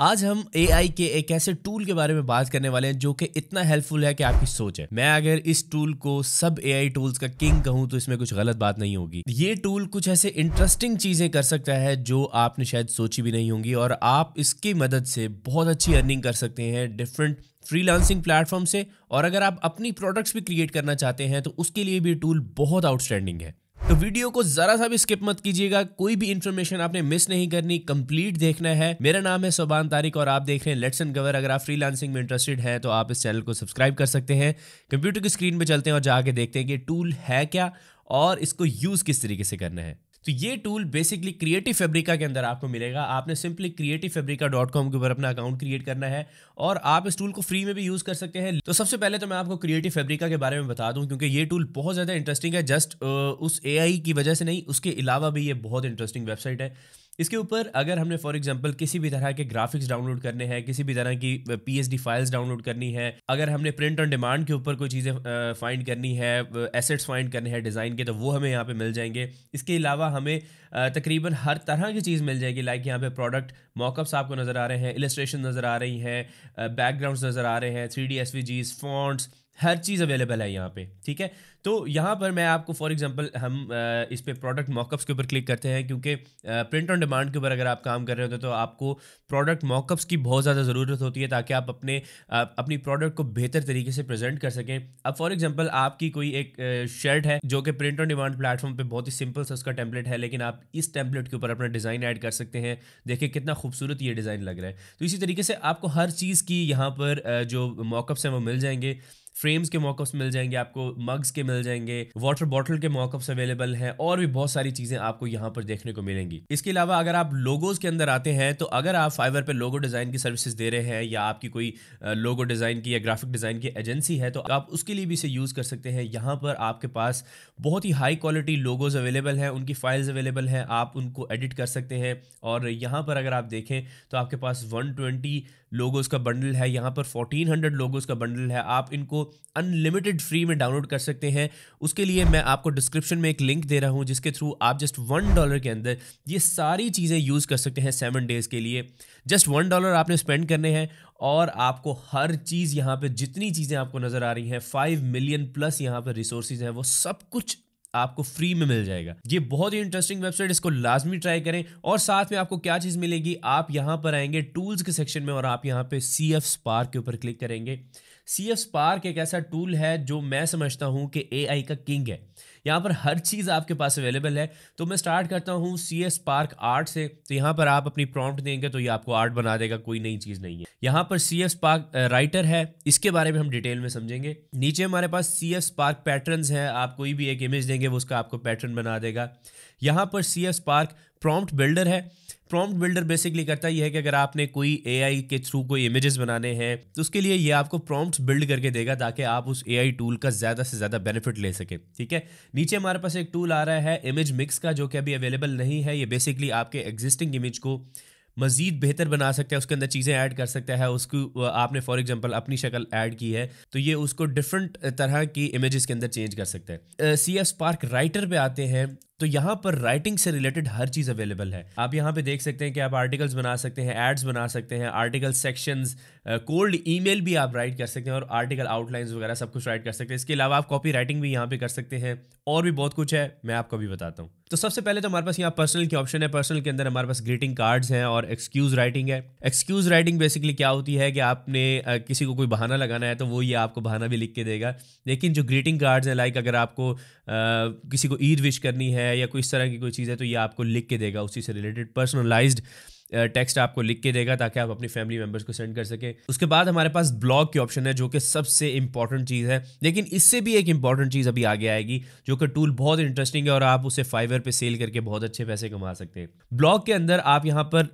आज हम ए के एक ऐसे टूल के बारे में बात करने वाले हैं जो कि इतना हेल्पफुल है कि आपकी सोच है मैं अगर इस टूल को सब ए टूल्स का किंग कहूं तो इसमें कुछ गलत बात नहीं होगी ये टूल कुछ ऐसे इंटरेस्टिंग चीजें कर सकता है जो आपने शायद सोची भी नहीं होंगी और आप इसकी मदद से बहुत अच्छी अर्निंग कर सकते हैं डिफरेंट फ्रीलांसिंग प्लेटफॉर्म से और अगर आप अपनी प्रोडक्ट्स भी क्रिएट करना चाहते हैं तो उसके लिए भी टूल बहुत आउटस्टैंडिंग है तो वीडियो को जरा सा भी स्किप मत कीजिएगा कोई भी इन्फॉर्मेशन आपने मिस नहीं करनी कंप्लीट देखना है मेरा नाम है सोबान तारिक और आप देख रहे हैं लेट्स एंड कवर अगर आप फ्रीलांसिंग में इंटरेस्टेड हैं तो आप इस चैनल को सब्सक्राइब कर सकते हैं कंप्यूटर की स्क्रीन पर चलते हैं और जाके देखते हैं कि टूल है क्या और इसको यूज किस तरीके से करना है तो ये टूल बेसिकली क्रिएटिव फेब्रिका के अंदर आपको मिलेगा आपने simply Creative Fabrica dot com के ऊपर अपना अकाउंट क्रिएट करना है और आप इस टूल को फ्री में भी यूज़ कर सकते हैं तो सबसे पहले तो मैं आपको क्रिएटिव फेब्रिका के बारे में बता दूँ क्योंकि ये टूल बहुत ज़्यादा इंटरेस्टिंग है जस्ट उस ए की वजह से नहीं उसके अलावा भी ये बहुत इंटरेस्टिंग वेबसाइट है इसके ऊपर अगर हमने फॉर एग्जाम्पल किसी भी तरह के ग्राफिक्स डाउनलोड करने हैं किसी भी तरह की पी फाइल्स डाउनलोड करनी है अगर हमने प्रिंट ऑन डिमांड के ऊपर कोई चीज़ें फाइंड uh, करनी है एसेट्स uh, फाइंड करने हैं डिज़ाइन के तो वो हमें यहाँ पे मिल जाएंगे इसके अलावा हमें uh, तकरीबन हर तरह की चीज़ मिल जाएगी लाइक यहाँ पर प्रोडक्ट मॉकअप्स आपको नज़र आ रहे हैं इलस्ट्रेशन नज़र आ रही हैं बैकग्राउंड नज़र आ रहे हैं three D S V Gs fonts हर चीज़ अवेलेबल है यहाँ पे ठीक है तो यहाँ पर मैं आपको फॉर एग्जांपल हम इस पर प्रोडक्ट मॉकअप्स के ऊपर क्लिक करते हैं क्योंकि प्रिंट ऑन डिमांड के ऊपर अगर आप काम कर रहे होते तो आपको प्रोडक्ट मॉकअप्स की बहुत ज़्यादा ज़रूरत होती है ताकि आप अपने अपनी प्रोडक्ट को बेहतर तरीके से प्रजेंट कर सकें अब फॉर एग्जाम्पल आपकी कोई एक शर्ट है जो कि प्रिंट ऑन डिमांड प्लेटफॉर्म पर बहुत ही सिंपल सा उसका टेम्पलेट है लेकिन आप इस टेम्पलेट के ऊपर अपना डिज़ाइन ऐड कर सकते हैं देखिए कितना खूबसूरत ये डिज़ाइन लग रहा है तो इसी तरीके से आपको हर चीज़ की यहाँ पर जो मॉकअप्स हैं वो मिल जाएंगे फ्रेम्स के मॉकअप्स मिल जाएंगे आपको मग्स के मिल जाएंगे वाटर बॉटल के मॉकअप्स अवेलेबल हैं और भी बहुत सारी चीजें आपको यहाँ पर देखने को मिलेंगी इसके अलावा अगर आप लोगोज के अंदर आते हैं तो अगर आप फाइवर पर लोगो डिजाइन की सर्विसेज दे रहे हैं या आपकी कोई लोगो डिजाइन की या ग्राफिक डिजाइन की एजेंसी है तो आप उसके लिए भी इसे यूज कर सकते हैं यहाँ पर आपके पास बहुत ही हाई क्वालिटी लोगोज अवेलेबल हैं उनकी फाइल्स अवेलेबल हैं आप उनको एडिट कर सकते हैं और यहाँ पर अगर आप देखें तो आपके पास वन लोगोज का बंडल है यहाँ पर 1400 लोगोज का बंडल है आप इनको अनलिमिटेड फ्री में डाउनलोड कर सकते हैं उसके लिए मैं आपको डिस्क्रिप्शन में एक लिंक दे रहा हूँ जिसके थ्रू आप जस्ट वन डॉलर के अंदर ये सारी चीज़ें यूज़ कर सकते हैं सेवन डेज़ के लिए जस्ट वन डॉलर आपने स्पेंड करने हैं और आपको हर चीज़ यहाँ पर जितनी चीज़ें आपको नज़र आ रही हैं फाइव मिलियन प्लस यहाँ पर रिसोर्सेज हैं वो सब कुछ आपको फ्री में मिल जाएगा ये बहुत ही इंटरेस्टिंग वेबसाइट इसको लाजमी ट्राई करें और साथ में आपको क्या चीज़ मिलेगी आप यहाँ पर आएंगे टूल्स के सेक्शन में और आप यहाँ पे सी एफ स्पार के ऊपर क्लिक करेंगे सी एफ स्पार्क एक ऐसा टूल है जो मैं समझता हूँ कि ए आई का किंग है यहाँ पर हर चीज़ आपके पास अवेलेबल है तो मैं स्टार्ट करता हूँ सी एस पार्क आर्ट से तो यहाँ पर आप अपनी प्रॉम्प्ट देंगे तो ये आपको आर्ट बना देगा कोई नई चीज़ नहीं है यहाँ पर सी एफ स्पार्क राइटर है इसके बारे में हम डिटेल में समझेंगे नीचे हमारे पास सी एफ स्पार्क पैटर्न है आप कोई भी एक इमेज देंगे वो उसका आपको पैटर्न बना देगा यहाँ पर C F Spark prompt builder है प्रॉम्प्ट बिल्डर बेसिकली करता यह है कि अगर आपने कोई एआई के थ्रू कोई इमेजेस बनाने हैं तो उसके लिए ये आपको प्रॉम्प्ट बिल्ड करके देगा ताकि आप उस एआई टूल का ज़्यादा से ज़्यादा बेनिफिट ले सकें ठीक है नीचे हमारे पास एक टूल आ रहा है इमेज मिक्स का जो कि अभी अवेलेबल नहीं है ये बेसिकली आपके एग्जिस्टिंग इमेज को मज़ीद बेहतर बना सकता है उसके अंदर चीज़ें ऐड कर सकता है उसको आपने फॉर एग्जांपल अपनी शक्ल ऐड की है तो ये उसको डिफरेंट तरह की इमेजेस के अंदर चेंज कर सकता है सी एफ स्पार्क राइटर पे आते हैं तो यहाँ पर राइटिंग से रिलेटेड हर चीज अवेलेबल है आप यहाँ पे देख सकते हैं कि आप आर्टिकल्स बना सकते हैं एड्स बना सकते हैं आर्टिकल सेक्शन कोल्ड ई भी आप राइट कर सकते हैं और आर्टिकल आउटलाइंस वगैरह सब कुछ राइट कर सकते हैं इसके अलावा आप कॉपी राइटिंग भी यहाँ पे कर सकते हैं और भी बहुत कुछ है मैं आपको भी बताता हूँ तो सबसे पहले तो हमारे पास यहाँ पर्सनल के ऑप्शन है पर्सनल के अंदर हमारे पास ग्रीटिंग कार्ड्स हैं और एक्सक्यूज राइटिंग है एक्सक्यूज राइटिंग बेसिकली क्या होती है कि आपने किसी को कोई बहाना लगाना है तो वो ये आपको बहाना भी लिख के देगा लेकिन जो ग्रीटिंग कार्ड्स हैं लाइक अगर आपको आ, किसी को ईद विश करनी है है या कोई इस तरह की कोई चीज़ है तो ये आपको लिख के देगा उसी से रिलेटेड पर्सनलाइज्ड टेक्स्ट आपको लिख के देगा ताकि आप अपनी फैमिली मेम्बर्स को सेंड कर सके उसके बाद हमारे पास ब्लॉग की ऑप्शन है जो कि सबसे इंपॉर्टेंट चीज़ है लेकिन इससे भी एक इंपॉर्टेंट चीज़ अभी आगे आएगी जो कि टूल बहुत इंटरेस्टिंग है और आप उसे फाइवर पर सेल करके बहुत अच्छे पैसे कमा सकते हैं ब्लॉग के अंदर आप यहाँ पर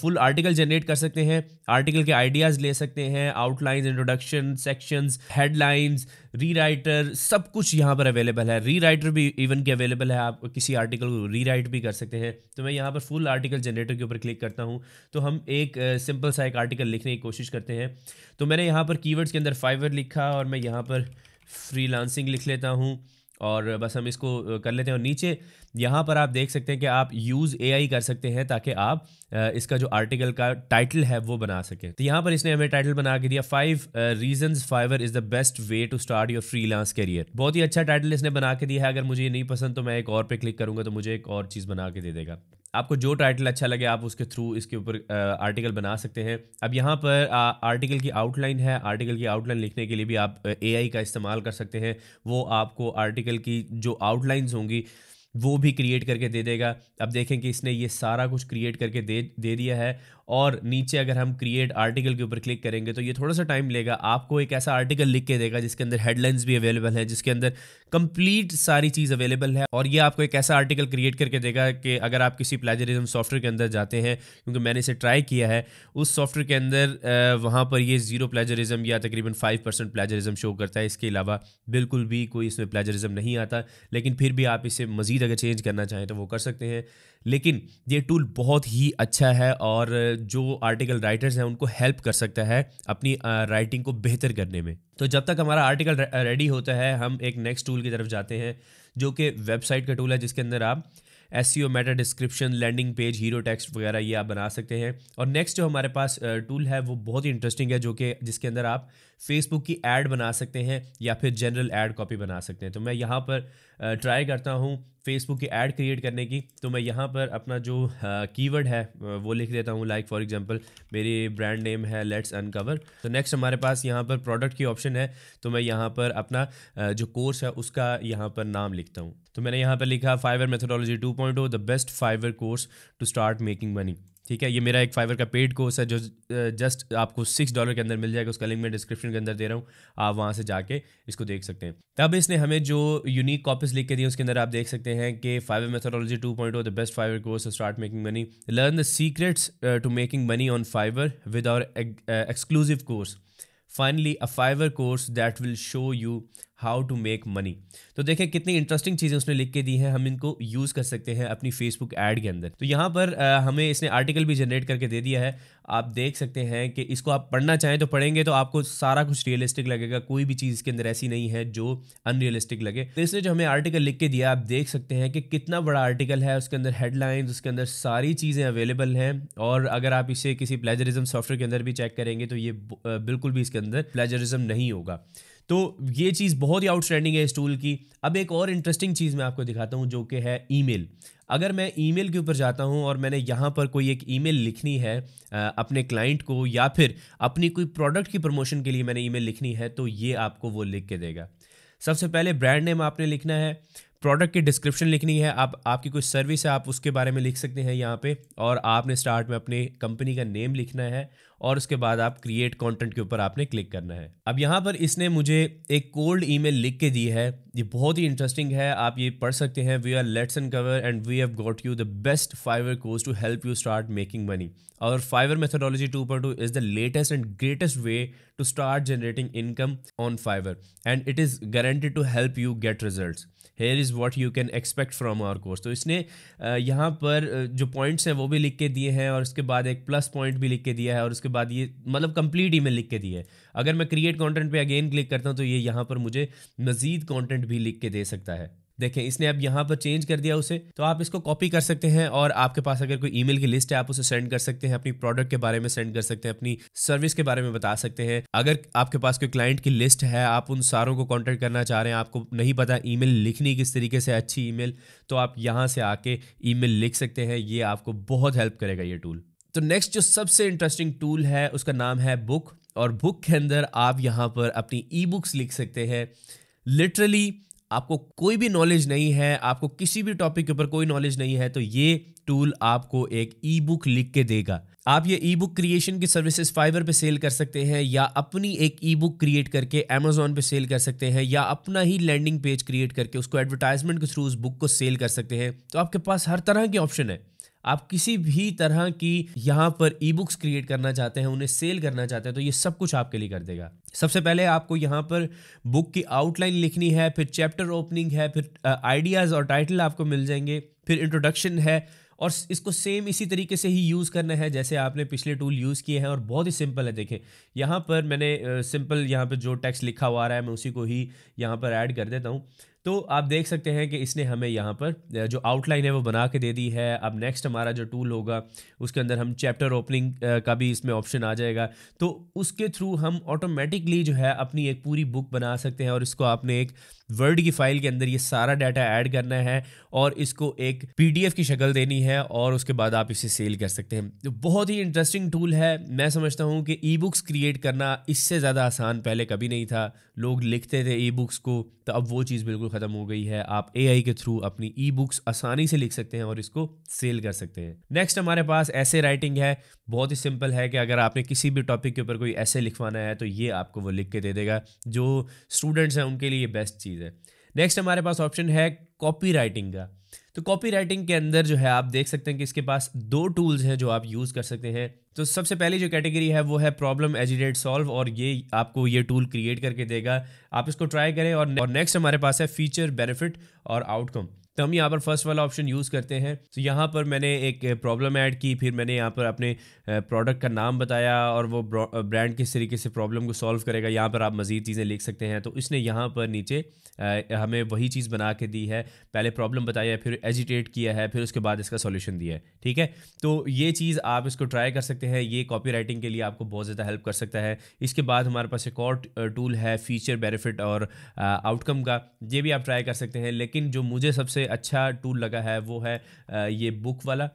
फुल आर्टिकल जनरेट कर सकते हैं आर्टिकल के आइडियाज़ ले सकते हैं outlines introduction sections headlines rewriter सब कुछ यहाँ पर अवेलेबल है री राइटर भी इवन के अवेलेबल है आप किसी आर्टिकल को री राइट भी कर सकते हैं तो मैं यहाँ पर फुल आर्टिकल जनरेटर के ऊपर क्लिक करता हूँ सकता हूँ तो हम एक सिंपल सा एक आर्टिकल लिखने की कोशिश करते हैं तो मैंने यहाँ पर कीवर्ड्स के अंदर फाइवर लिखा और मैं यहाँ पर फ्री लिख लेता हूँ और बस हम इसको कर लेते हैं और नीचे यहाँ पर आप देख सकते हैं कि आप यूज़ एआई कर सकते हैं ताकि आप इसका जो आर्टिकल का टाइटल है वो बना सकें तो यहाँ पर इसने हमें टाइटल बना के दिया five reasons Fiverr is the best way to start your freelance career बहुत ही अच्छा टाइटल इसने बना के दिया है अगर मुझे ये नहीं पसंद तो मैं एक और पे क्लिक करूँगा तो मुझे एक और चीज़ बना के दे देगा आपको जो टाइटल अच्छा लगे आप उसके थ्रू इसके ऊपर आर्टिकल बना सकते हैं अब यहाँ पर आ, आर्टिकल की आउटलाइन है आर्टिकल की आउटलाइन लिखने के लिए भी आप एआई का इस्तेमाल कर सकते हैं वो आपको आर्टिकल की जो आउटलाइंस होंगी वो भी क्रिएट करके दे देगा अब देखें कि इसने ये सारा कुछ क्रिएट करके दे दे दिया है और नीचे अगर हम क्रिएट आर्टिकल के ऊपर क्लिक करेंगे तो ये थोड़ा सा टाइम लेगा आपको एक ऐसा आर्टिकल लिख के देगा जिसके अंदर हेडलाइंस भी अवेलेबल है जिसके अंदर कंप्लीट सारी चीज़ अवेलेबल है और ये आपको एक ऐसा आर्टिकल क्रिएट करके देगा कि अगर आप किसी प्लेजरिज्म सॉफ्टवेयर के अंदर जाते हैं क्योंकि मैंने इसे ट्राई किया है उस सॉफ्टवेयर के अंदर वहाँ पर ये जीरो प्लेजरिज्म या तकरीबन फाइव परसेंट प्लेजरिज्म शो करता है इसके अलावा बिल्कुल भी कोई इसमें प्लेजरिज्म नहीं आता लेकिन फिर भी आप इसे मज़ीद जगह चेंज करना चाहें तो वो कर सकते हैं लेकिन ये टूल बहुत ही अच्छा है और जो आर्टिकल राइटर्स हैं उनको हेल्प कर सकता है अपनी राइटिंग को बेहतर करने में तो जब तक हमारा आर्टिकल रेडी होता है हम एक नेक्स्ट टूल की तरफ जाते हैं जो कि वेबसाइट का टूल है जिसके अंदर आप S C O meta description landing page hero text वगैरह ये आप बना सकते हैं और नेक्स्ट जो हमारे पास टूल है वो बहुत ही इंटरेस्टिंग है जो कि जिसके अंदर आप फेसबुक की एड बना सकते हैं या फिर जनरल एड कॉपी बना सकते हैं तो मैं यहाँ पर ट्राई करता हूँ फेसबुक की एड क्रिएट करने की तो मैं यहाँ पर अपना जो कीवर्ड uh, है uh, वो लिख देता हूँ लाइक फॉर एग्जांपल मेरी ब्रांड नेम है लेट्स अनकवर तो नेक्स्ट हमारे पास यहाँ पर प्रोडक्ट की ऑप्शन है तो मैं यहाँ पर अपना uh, जो कोर्स है उसका यहाँ पर नाम लिखता हूँ तो मैंने यहाँ पर लिखा Fiverr methodology two point the best Fiverr course to start making money ठीक है ये मेरा एक फाइवर का पेड कोर्स है जो जस्ट आपको सिक्स डॉलर के अंदर मिल जाएगा उसका लिंक मैं डिस्क्रिप्शन के अंदर दे रहा हूँ आप वहाँ से जाके इसको देख सकते हैं तब इसने हमें जो यूनिक कॉपीज लिख के दी उसके अंदर आप देख सकते हैं कि Fiverr methodology two point the best Fiverr course start making money learn the secrets to making money on Fiverr with our exclusive course finally a Fiverr course that will show you how to make money तो देखें कितनी interesting चीज़ें उसने लिख के दी हैं हम इनको यूज़ कर सकते हैं अपनी फेसबुक ऐड के अंदर तो यहाँ पर आ, हमें इसने आर्टिकल भी जनरेट करके दे दिया है आप देख सकते हैं कि इसको आप पढ़ना चाहें तो पढ़ेंगे तो आपको सारा कुछ रियलिस्टिक लगेगा कोई भी चीज़ के अंदर ऐसी नहीं है जो अनरियलिस्टिक लगे तो इसने जो हमें आर्टिकल लिख के दिया आप देख सकते हैं कि कितना बड़ा आर्टिकल है उसके अंदर हेडलाइंस उसके अंदर सारी चीज़ें अवेलेबल हैं और अगर आप इसे किसी प्लेजरिज्म सॉफ्टवेयर के अंदर भी चेक करेंगे तो ये बिल्कुल भी इसके अंदर प्लेजरिज्म नहीं होगा तो ये चीज़ बहुत ही आउटस्टैंडिंग है इस टूल की अब एक और इंटरेस्टिंग चीज़ मैं आपको दिखाता हूँ जो कि है ईमेल अगर मैं ईमेल के ऊपर जाता हूँ और मैंने यहाँ पर कोई एक ईमेल लिखनी है अपने क्लाइंट को या फिर अपनी कोई प्रोडक्ट की प्रमोशन के लिए मैंने ईमेल लिखनी है तो ये आपको वो लिख के देगा सबसे पहले ब्रांड नेम आपने लिखना है प्रोडक्ट की डिस्क्रिप्शन लिखनी है आप आपकी कोई सर्विस है आप उसके बारे में लिख सकते हैं यहाँ पे और आपने स्टार्ट में अपने कंपनी का नेम लिखना है और उसके बाद आप क्रिएट कंटेंट के ऊपर आपने क्लिक करना है अब यहाँ पर इसने मुझे एक कोल्ड ईमेल लिख के दी है ये बहुत ही इंटरेस्टिंग है आप ये पढ़ सकते हैं we are let's and cover and we have got you the best Fiverr course to help you start making money और Fiverr methodology two per two is the latest and greatest way to start generating income on Fiverr and it is guaranteed to help you get result here is what you can expect from our course तो इसने यहाँ पर जो points हैं वो भी लिख के दिए हैं और उसके बाद एक प्लस पॉइंट भी लिख के दिया है और उसके बाद ये मतलब कंप्लीट ईमेल लिख के दी है अगर मैं क्रिएट कंटेंट पे अगेन क्लिक करता हूँ तो ये यहाँ पर मुझे मजीद कंटेंट भी लिख के दे सकता है देखें इसने अब यहाँ पर चेंज कर दिया उसे तो आप इसको कॉपी कर सकते हैं और आपके पास अगर कोई ईमेल की लिस्ट है आप उसे सेंड कर सकते हैं अपनी प्रोडक्ट के बारे में सेंड कर सकते हैं अपनी सर्विस के बारे में बता सकते हैं अगर आपके पास कोई क्लाइंट की लिस्ट है आप उन सारों को कॉन्टेक्ट करना चाह रहे हैं आपको नहीं पता ई लिखनी किस तरीके से अच्छी ई तो आप यहाँ से आके ई लिख सकते हैं ये आपको बहुत हेल्प करेगा ये टूल तो नेक्स्ट जो सबसे इंटरेस्टिंग टूल है उसका नाम है बुक और बुक के अंदर आप यहाँ पर अपनी ई बुक्स लिख सकते हैं लिटरली आपको कोई भी नॉलेज नहीं है आपको किसी भी टॉपिक के ऊपर कोई नॉलेज नहीं है तो ये टूल आपको एक ई बुक लिख के देगा आप ये ई बुक क्रिएशन की सर्विसेज फाइवर पे सेल कर सकते हैं या अपनी एक ई बुक क्रिएट करके अमेजोन पे सेल कर सकते हैं या अपना ही लैंडिंग पेज क्रिएट करके उसको एडवर्टाइजमेंट के थ्रू उस बुक को सेल कर सकते हैं तो आपके पास हर तरह के ऑप्शन है आप किसी भी तरह की यहाँ पर ई बुक्स क्रिएट करना चाहते हैं उन्हें सेल करना चाहते हैं तो ये सब कुछ आपके लिए कर देगा सबसे पहले आपको यहाँ पर बुक की आउटलाइन लिखनी है फिर चैप्टर ओपनिंग है फिर आइडियाज़ और टाइटल आपको मिल जाएंगे फिर इंट्रोडक्शन है और इसको सेम इसी तरीके से ही यूज़ करना है जैसे आपने पिछले टूल यूज़ किए हैं और बहुत ही सिंपल है देखें यहाँ पर मैंने सिंपल यहाँ पर जो टेक्स्ट लिखा हुआ आ रहा है मैं उसी को ही यहाँ पर ऐड कर देता हूँ तो आप देख सकते हैं कि इसने हमें यहाँ पर जो आउटलाइन है वो बना के दे दी है अब नेक्स्ट हमारा जो टूल होगा उसके अंदर हम चैप्टर ओपनिंग का भी इसमें ऑप्शन आ जाएगा तो उसके थ्रू हम ऑटोमेटिकली जो है अपनी एक पूरी बुक बना सकते हैं और इसको आपने एक वर्ड की फाइल के अंदर ये सारा डाटा ऐड करना है और इसको एक पीडीएफ की शक्ल देनी है और उसके बाद आप इसे सेल कर सकते हैं तो बहुत ही इंटरेस्टिंग टूल है मैं समझता हूँ कि ई बुक्स क्रिएट करना इससे ज़्यादा आसान पहले कभी नहीं था लोग लिखते थे ई बुक्स को तो अब वो चीज़ बिल्कुल ख़त्म हो गई है आप ए के थ्रू अपनी ई बुक्स आसानी से लिख सकते हैं और इसको सेल कर सकते हैं नेक्स्ट हमारे पास ऐसे राइटिंग है बहुत ही सिंपल है कि अगर आपने किसी भी टॉपिक के ऊपर कोई ऐसे लिखवाना है तो ये आपको वो लिख के दे देगा जो स्टूडेंट्स हैं उनके लिए बेस्ट चीज़ है नेक्स्ट हमारे पास ऑप्शन है कॉपी राइटिंग का तो कॉपी राइटिंग के अंदर जो है आप देख सकते हैं कि इसके पास दो टूल्स हैं जो आप यूज़ कर सकते हैं तो सबसे पहली जो कैटेगरी है वो है प्रॉब्लम एजिडेट सॉल्व और ये आपको ये टूल क्रिएट करके देगा आप इसको ट्राई करें और नेक्स्ट हमारे पास है फीचर बेनिफिट और आउटकम तो हम यहाँ पर फर्स्ट वाला ऑप्शन यूज़ करते हैं तो यहाँ पर मैंने एक प्रॉब्लम ऐड की फिर मैंने यहाँ पर अपने प्रोडक्ट का नाम बताया और वो ब्रांड किस तरीके से प्रॉब्लम को सॉल्व करेगा यहाँ पर आप मज़ीद चीज़ें लिख सकते हैं तो इसने यहाँ पर नीचे हमें वही चीज़ बना के दी है पहले प्रॉब्लम बताई है फिर एजिटेट किया है फिर उसके बाद इसका सोल्यूशन दिया है ठीक है तो ये चीज़ आप इसको ट्राई कर सकते हैं ये कॉपी के लिए आपको बहुत ज़्यादा हेल्प कर सकता है इसके बाद हमारे पास एक और टूल है फीचर बेनिफिट और आउटकम का ये भी आप ट्राई कर सकते हैं लेकिन जो मुझे सबसे सबसे अच्छा टूल लगा है वो है ये बुक वाला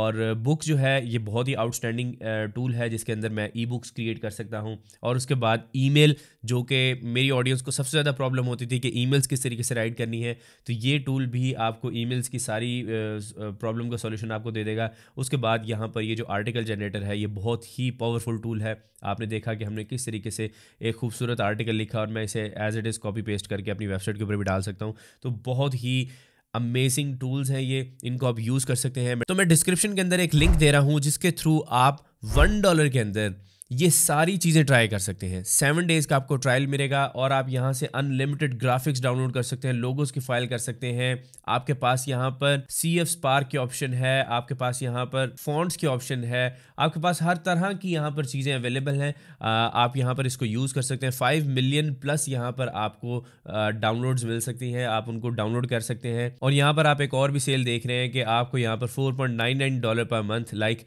और बुक जो है ये बहुत ही आउटस्टैंडिंग टूल है जिसके अंदर मैं ई बुक्स क्रिएट कर सकता हूँ और उसके बाद ईमेल जो कि मेरी ऑडियंस को सबसे ज़्यादा प्रॉब्लम होती थी कि ईमेल्स किस तरीके से राइट करनी है तो ये टूल भी आपको ईमेल्स की सारी प्रॉब्लम का सॉल्यूशन आपको दे देगा उसके बाद यहाँ पर ये जो आर्टिकल जनरेटर है ये बहुत ही पावरफुल टूल है आपने देखा कि हमने किस तरीके से एक खूबसूरत आर्टिकल लिखा और मैं इसे as it is copy paste करके अपनी वेबसाइट के ऊपर भी डाल सकता हूँ तो बहुत ही अमेजिंग टूल्स हैं ये इनको आप यूज़ कर सकते हैं तो मैं डिस्क्रिप्शन के अंदर एक लिंक दे रहा हूँ जिसके थ्रू आप वन डॉलर के अंदर ये सारी चीज़ें ट्राई कर सकते हैं सेवन डेज़ का आपको ट्रायल मिलेगा और आप यहाँ से अनलिमिटेड ग्राफिक्स डाउनलोड कर सकते हैं लोगोस की फाइल कर सकते हैं आपके पास यहाँ पर सी एफ स्पार्क के ऑप्शन है आपके पास यहाँ पर फॉन्ट्स के ऑप्शन है आपके पास हर तरह की यहाँ पर चीज़ें अवेलेबल हैं आप यहाँ पर इसको यूज़ कर सकते हैं फाइव मिलियन प्लस यहाँ पर आपको डाउनलोड्स मिल सकती हैं आप उनको डाउनलोड कर सकते हैं और यहाँ पर आप एक और भी सेल देख रहे हैं कि आपको यहाँ पर four dollar per month like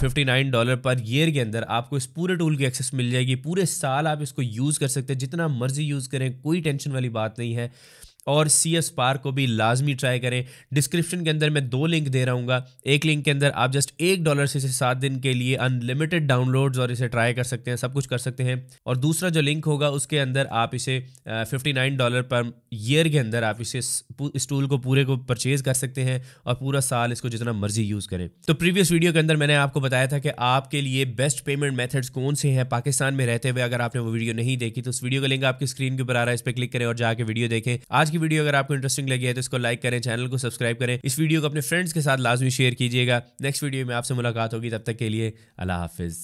fifty dollar per year के अंदर आपको इस पूरे टूल की एक्सेस मिल जाएगी पूरे साल आप इसको यूज़ कर सकते हैं जितना मर्जी यूज़ करें कोई टेंशन वाली बात नहीं है और सी एस पार को भी लाजमी ट्राई करें डिस्क्रिप्शन के अंदर मैं दो लिंक दे रहा हूँ एक लिंक के अंदर आप जस्ट एक डॉलर से इसे सात दिन के लिए अनलिमिटेड डाउनलोड्स और इसे ट्राई कर सकते हैं सब कुछ कर सकते हैं और दूसरा जो लिंक होगा उसके अंदर आप इसे fifty nine dollar per year के अंदर आप इसे इस टूल को पूरे को परचेज़ कर सकते हैं और पूरा साल इसको जितना मर्जी यूज़ करें तो प्रीवियस वीडियो के अंदर मैंने आपको बताया था कि आपके लिए बेस्ट पेमेंट मेथड्स कौन से हैं पाकिस्तान में रहते हुए अगर आपने वो वीडियो नहीं देखी तो उस वीडियो का लिंक आपकी स्क्रीन के ऊपर आ रहा है इस पर क्लिक करें और जाकर वीडियो देखें आज की वीडियो अगर आपको इंटरेस्टिंग लगी है तो इसको लाइक करें चैनल को सब्सक्राइब करें इस वीडियो को अपने फ्रेंड्स के साथ लाजमी शेयर कीजिएगा नेक्स्ट वीडियो में आपसे मुलाकात होगी तब तक के लिए अल्लाह हाफिज़